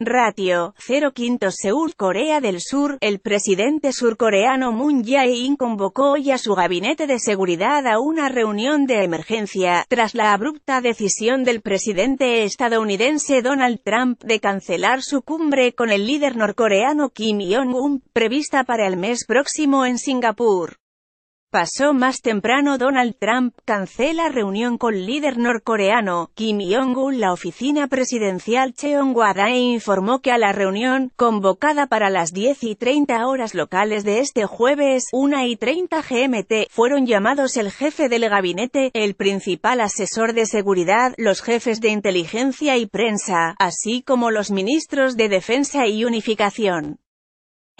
Ratio 0.5 Seúl, Corea del Sur, el presidente surcoreano Moon Jae-in convocó hoy a su gabinete de seguridad a una reunión de emergencia, tras la abrupta decisión del presidente estadounidense Donald Trump de cancelar su cumbre con el líder norcoreano Kim Jong-un, prevista para el mes próximo en Singapur. Pasó más temprano Donald Trump cancela reunión con líder norcoreano, Kim Jong-un. La oficina presidencial Wa dae informó que a la reunión, convocada para las 10 y 30 horas locales de este jueves, 1 y 30 GMT, fueron llamados el jefe del gabinete, el principal asesor de seguridad, los jefes de inteligencia y prensa, así como los ministros de defensa y unificación.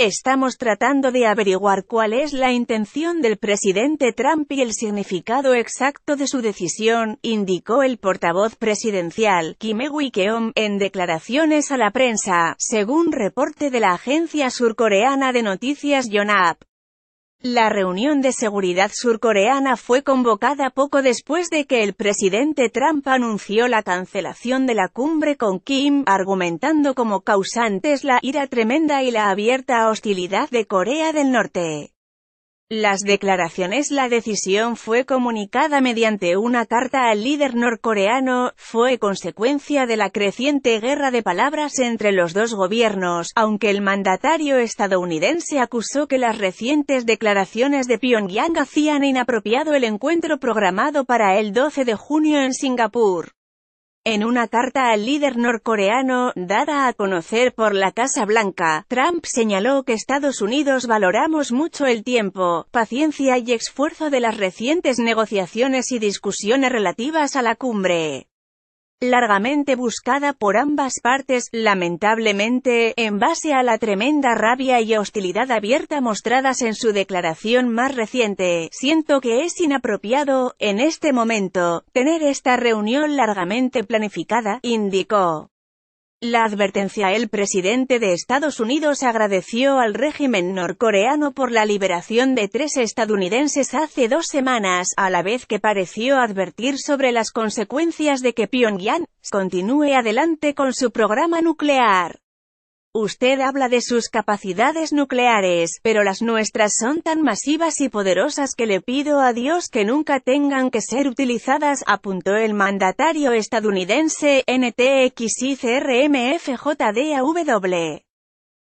Estamos tratando de averiguar cuál es la intención del presidente Trump y el significado exacto de su decisión, indicó el portavoz presidencial, Kime Wikeom, en declaraciones a la prensa, según reporte de la agencia surcoreana de noticias Yonhap. La reunión de seguridad surcoreana fue convocada poco después de que el presidente Trump anunció la cancelación de la cumbre con Kim, argumentando como causantes la ira tremenda y la abierta hostilidad de Corea del Norte. Las declaraciones La decisión fue comunicada mediante una carta al líder norcoreano, fue consecuencia de la creciente guerra de palabras entre los dos gobiernos, aunque el mandatario estadounidense acusó que las recientes declaraciones de Pyongyang hacían inapropiado el encuentro programado para el 12 de junio en Singapur. En una carta al líder norcoreano, dada a conocer por la Casa Blanca, Trump señaló que Estados Unidos valoramos mucho el tiempo, paciencia y esfuerzo de las recientes negociaciones y discusiones relativas a la cumbre largamente buscada por ambas partes, lamentablemente, en base a la tremenda rabia y hostilidad abierta mostradas en su declaración más reciente. Siento que es inapropiado, en este momento, tener esta reunión largamente planificada, indicó. La advertencia El presidente de Estados Unidos agradeció al régimen norcoreano por la liberación de tres estadounidenses hace dos semanas, a la vez que pareció advertir sobre las consecuencias de que Pyongyang continúe adelante con su programa nuclear. Usted habla de sus capacidades nucleares, pero las nuestras son tan masivas y poderosas que le pido a Dios que nunca tengan que ser utilizadas, apuntó el mandatario estadounidense, NTXICRMFJDAW.